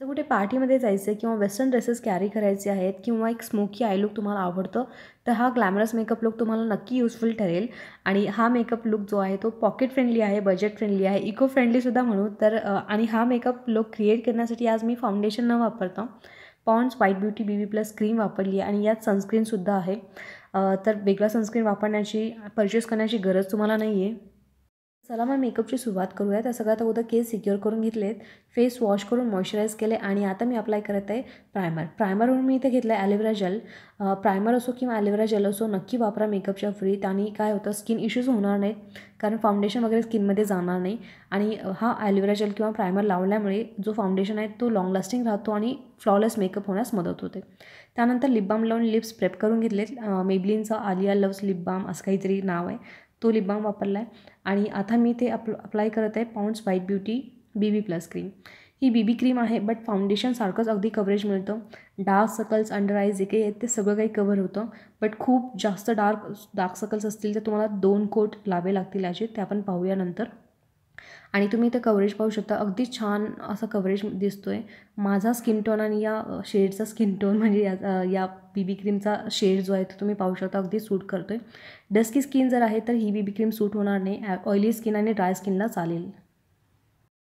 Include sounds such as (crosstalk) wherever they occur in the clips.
जर कुठे पार्टीमध्ये जायचं आहे किंवा वेस्टर्न ड्रेसेस कॅरी करायचे आहेत किंवा एक स्मोकी आय लुक तुम्हाला आवडतं तर हा ग्लॅमरस मेकअप लुक तुम्हाला नक्की युजफुल ठरेल आणि हा मेकअप लुक जो आहे तो पॉकेट फ्रेंडली आहे बजेट फ्रेंडली आहे इको फ्रेंडलीसुद्धा म्हणू तर आणि हा मेकअप लुक क्रिएट करण्यासाठी आज मी फाउंडेशन न वापरता Pond's white beauty B B plus cream वापरली आहे आणि यात सनस्क्रीनसुद्धा आहे तर वेगळा सनस्क्रीन वापरण्याची परचेस करण्याची गरज तुम्हाला नाही आहे चला मग मेकअपची सुरुवात करूया तर सगळ्यात अगोदर केस सिक्युअर करून घेतलेत फेस वॉश करून मॉइश्चराईज केले आणि आता मी अप्लाय करत आहे प्रायमर प्रायमर म्हणून मी इथे घेतलं आहे ॲलोवेरा जेल प्रायमर असो किंवा ॲलोवेरा जेल असो नक्की वापरा मेकअपच्या फ्रीत आणि काय होतं स्किन इश्यूज होणार नाहीत कारण फाउंडेशन वगैरे स्किनमध्ये जाणार नाही आणि हा ॲलोवेरा जेल किंवा प्रायमर लावल्यामुळे जो फाउंडेशन आहे तो लॉंग लास्टिंग राहतो आणि फ्लॉलेस मेकअप होण्यास मदत होते त्यानंतर लिप बाम लावून लिप्स प्रेप करून घेतलेत मेबलिनचं आलिया लव्स लिप बाम असं काहीतरी नाव आहे तो लिप बाम वापरला आहे आणि आता मी ते अप अप्लाय करत आहे Pond's white beauty B B plus cream ही बी बी क्रीम आहे बट फाउंडेशन सारखंच अगदी कव्हरेज मिळतं डार्क सकल्स अंडर आय जे काही आहेत ते सगळं काही कव्हर होतं बट खूप जास्त डार्क डार्क सकल्स असतील तर तुम्हाला दोन कोट लावे लागतील याचे ते आपण पाहूया नंतर आणि तुम्ही इथं कवरेज पाहू शकता अगदी छान असा कवरेज दिसतो आहे माझा स्किन टोन आणि या शेडचा स्किन टोन म्हणजे या या बीबी क्रीमचा शेड जो आहे तो तुम्ही पाहू शकता अगदी सूट करतो आहे डस्की स्किन जर आहे तर ही बीबी क्रीम सूट होणार नाही ऑइली स्किन आणि ड्राय स्किनला चालेल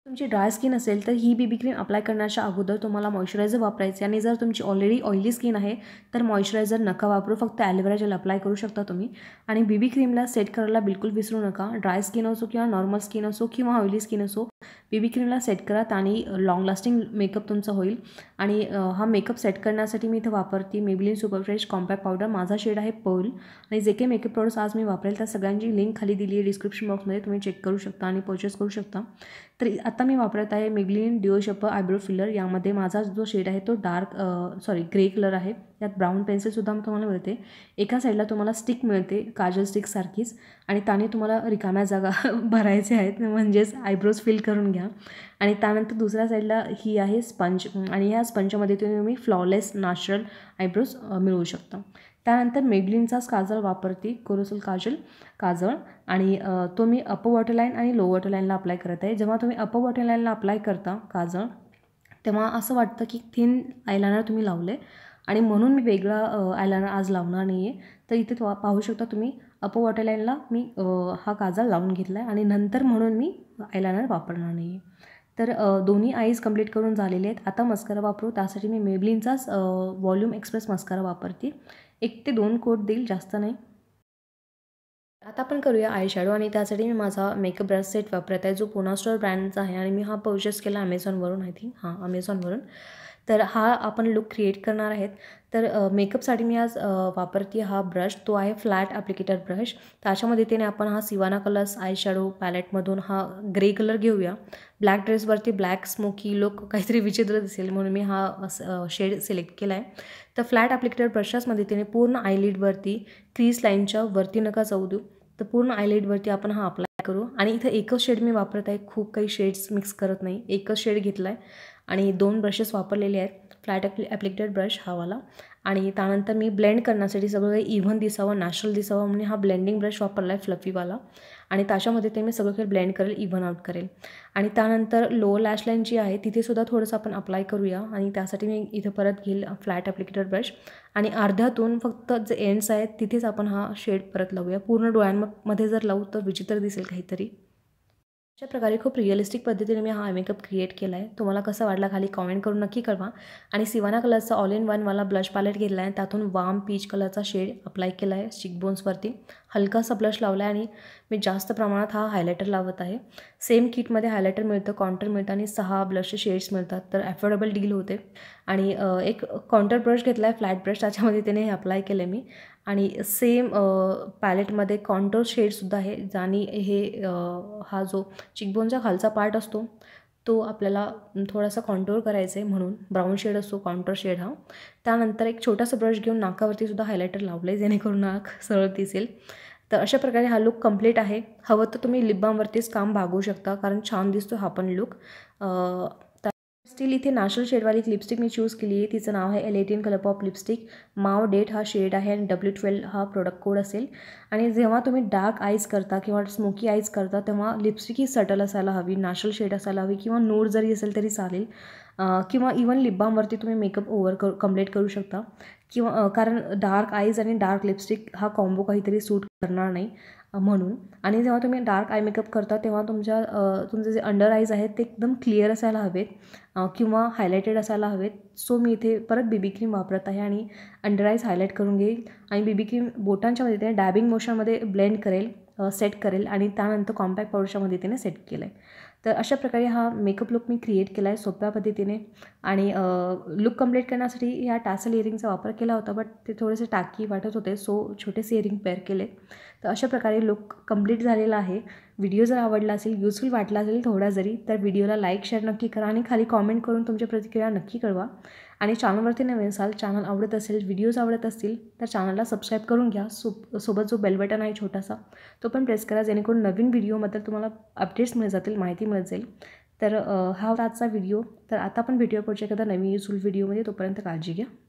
तुमची ड्राय स्किन असेल तर ही बीबी क्रीम अप्लाय करण्याच्या अगोदर तुम्हाला मॉइश्चरायझर वापरायचे आणि जर तुमची ऑलरेडी ऑइली स्किन आहे तर मॉइश्चरायझर नका वापरू फक्त ॲलोवेरा जेल अप्लाय करू शकता तुम्ही आणि बीबी क्रीमला सेट करायला बिलकुल विसरू नका ड्राय स्किन असो किंवा नॉर्मल स्किन असो किंवा ऑइली स्किन असो बीबी क्रीमला सेट करा आणि लॉंग लास्टिंग मेकअप तुमचा होईल आणि हा मेकअप सेट करण्यासाठी मी इथं वापरते मेबिलिन सुपरफ्रेश कॉम्पॅक्ट पावडर माझा शेड आहे पर्ल आणि जे काही मेकअप प्रोडक्ट्स आज मी वापरेल त्या सगळ्यांची लिंक खाली दिली आहे डिस्क्रिप्शन बॉक्समध्ये तुम्ही चेक करू शकता आणि पर्चेस करू शकता तर आता मी वापरत आहे मेगलिन शप आयब्रो फिलर यामध्ये माझा जो शेड आहे तो डार्क सॉरी ग्रे कलर आहे यात ब्राऊन पेन्सिलसुद्धा तुम्हाला मिळते एका साईडला तुम्हाला स्टिक मिळते काजल स्टिकसारखीच आणि त्याने तुम्हाला रिकाम्या जागा (laughs) भरायचे आहेत म्हणजेच आयब्रोज फिल करून घ्या आणि त्यानंतर दुसऱ्या साईडला ही आहे स्पंज आणि ह्या स्पंजमध्ये तुम्ही फ्लॉलेस नॅचरल आयब्रोज मिळवू शकता त्यानंतर मेबलिनचाच काजळ वापरते कोरोसल काजल काजळ आणि तो मी अप वॉटरलाईन आणि लो वॉटरलाईनला अप्लाय करत आहे जेव्हा तुम्ही अप वॉटरलाईनला अप्लाय करता काजळ तेव्हा असं वाटतं की थिन आयलानर तुम्ही लावले आणि म्हणून मी वेगळा आयलानर आज लावणार नाही आहे तर इथे पाहू शकता तुम्ही अप वॉटरलाईनला मी हा काजळ लावून घेतला आहे आणि नंतर म्हणून मी आयलानर वापरणार नाही आहे तर दोन्ही आईज कंप्लीट करून झालेले आहेत आता मस्कारा वापरू त्यासाठी मी मेबलिनचाच वॉल्यूम एक्सप्रेस मस्कारा वापरते एक ते दोन कोट देईल जास्त नाही आता आपण करूया आय शॅडो आणि त्यासाठी मी माझा मेकअप ब्रश सेट वापरत आहे जो पुना स्टोर ब्रँडचा आहे आणि मी हा पर्चेस केला अमेझॉनवरून आय थिंक हां अमेझॉनवरून तर हा आपण लुक क्रिएट करणार आहेत तर मेकअपसाठी मी आज वापरते हा ब्रश तो आहे फ्लॅट ॲप्लिकेटर ब्रश त्याच्यामध्ये मदतीने आपण हा सिवाना कलर्स आय शॅडो पॅलेटमधून हा ग्रे कलर घेऊया ब्लॅक ड्रेसवरती ब्लॅक स्मोकी लुक काहीतरी विचित्र दिसेल म्हणून मी हा शेड सिलेक्ट केला आहे तर फ्लॅट ॲप्लिकेटर ब्रशाच मदतीने पूर्ण आयलिडवरती क्रीज लाईनच्या वरती नका जाऊ देऊ तर पूर्ण आयलिडवरती आपण हा आपला करू आणि इथं एकच शेड मी वापरत आहे खूप काही शेड्स मिक्स करत नाही एकच शेड घेतला आहे आणि दोन ब्रशेस वापरलेले आहेत फ्लॅट ॲप्लि ॲप्लिकेटेड ब्रश हावाला आणि त्यानंतर मी ब्लेंड करण्यासाठी सगळं काही इव्हन दिसावं नॅचरल दिसावं म्हणून हा ब्लेंडिंग ब्रश वापरला आहे फ्लफीवाला आणि त्याच्यामध्ये ते मी सगळं काही ब्लेंड करेल इव्हन आउट करेल आणि त्यानंतर लो लॅश लाईन जी आहे तिथेसुद्धा थोडंसं आपण अप्लाय करूया आणि त्यासाठी मी इथं परत घेईल फ्लॅट ॲप्लिकेटर ब्रश आणि अर्ध्यातून फक्त जे एंड्स आहेत तिथेच आपण हा शेड परत लावूया पूर्ण डोळ्यांमध्ये जर लावू तर विचित्र दिसेल काहीतरी अशा प्रकारे खूप रिअलिस्टिक पद्धतीने मी हा मेकअप क्रिएट केला आहे तुम्हाला कसा वाटला खाली कॉमेंट करून नक्की कळवा आणि सिवाना कलरचा ऑल इन वन मला ब्लश पॅलेट घेतला आहे त्यातून वाम पीच कलरचा शेड अप्लाय केला आहे शिकबोन्सवरती हलकासा ब्लश लावला आहे आणि मी जास्त प्रमाणात हा हायलायटर लावत आहे सेम किटमध्ये हायलायटर मिळतं काउंटर मिळतं आणि सहा ब्लशचे शेड्स मिळतात तर ॲफोर्डेबल डील होते आणि एक काउंटर ब्रश घेतला आहे फ्लॅट ब्रश त्याच्यामध्ये त्याने हे अप्लाय केलं मी आणि सेम पॅलेटमध्ये काउंटर शेडसुद्धा आहे आणि हे हा जो चिकबोनचा खालचा पार्ट असतो तो आपल्याला थोडासा कॉन्टोर करायचा आहे म्हणून ब्राऊन शेड असतो कॉन्टोर शेड हा त्यानंतर एक छोटासा ब्रश घेऊन नाकावरती सुद्धा हायलायटर लावलं आहे जेणेकरून नाक सरळ दिसेल तर अशा प्रकारे हा लुक कम्प्लीट आहे हवं तर तुम्ही लिप काम भागवू शकता कारण छान दिसतो हा पण लुक स्टील इथे नॅशनल शेडवाली एक लिपस्टिक मी चूज केली आहे तिचं नाव आहे L colour pop lipstick mauve date हा शेड आहे आणि डब्ल्यू ट्वेल्व हा प्रोडक्ट कोड असेल आणि जेव्हा तुम्ही डार्क आईज करता किंवा स्मोकी आईज करता तेव्हा लिपस्टिक ही सटल असायला हवी नॅशनल शेड असायला हवी किंवा नूर जरी असेल तरी चालेल किंवा इवन लिबांवरती तुम्ही मेकअप ओवर करू कम्प्लीट करू शकता किंवा कारण डार्क आईज आणि डार्क लिपस्टिक हा कॉम्बो काहीतरी सूट करणार नाही म्हणून आणि जेव्हा तुम्ही डार्क आय मेकअप करता तेव्हा तुमच्या तुमचे जे अंडर आईज आहेत ते एकदम क्लिअर असायला हवेत किंवा हायलाइटेड असायला हवेत सो मी इथे परत बीबी क्रीम वापरत आहे आणि अंडर आईज हायलाईट करून घेईल आणि बीबी क्रीम बोटांच्यामध्ये तिने डॅबिंग मोशनमध्ये ब्लेंड करेल सेट करेल आणि त्यानंतर कॉम्पॅक्ट पावडरच्या मदतीने सेट केलं आहे तर अशा प्रकारे हा मेकअप लुक मी क्रिएट केला आहे सोप्या पद्धतीने आणि लुक कंप्लीट करण्यासाठी ह्या टासल इअरिंगचा वापर केला होता बट ते थोडेसे टाकी वाटत होते सो छोटेसे इअरिंग पेअर केले तर अशा प्रकारे लुक कंप्लीट झालेला आहे व्हिडिओ जर आवडला असेल युजफुल वाटला असेल थोडा जरी तर व्हिडिओला लाईक शेअर नक्की करा आणि खाली कॉमेंट करून तुमच्या प्रतिक्रिया नक्की कळवा आणि चॅनलवरती नवीन असाल चॅनल आवडत असेल व्हिडिओज आवडत असतील तर चॅनलला सबस्क्राईब करून घ्या सो सोबत जो बटन आहे छोटासा तो पण प्रेस करा जेणेकरून नवीन व्हिडिओमध्ये तुम्हाला अपडेट्स मिळत जातील माहिती मिळत जाईल तर हा होता आजचा व्हिडिओ तर आता आपण व्हिडिओ पुढच्या एखादा नवीन युजफुल व्हिडिओमध्ये तोपर्यंत काळजी घ्या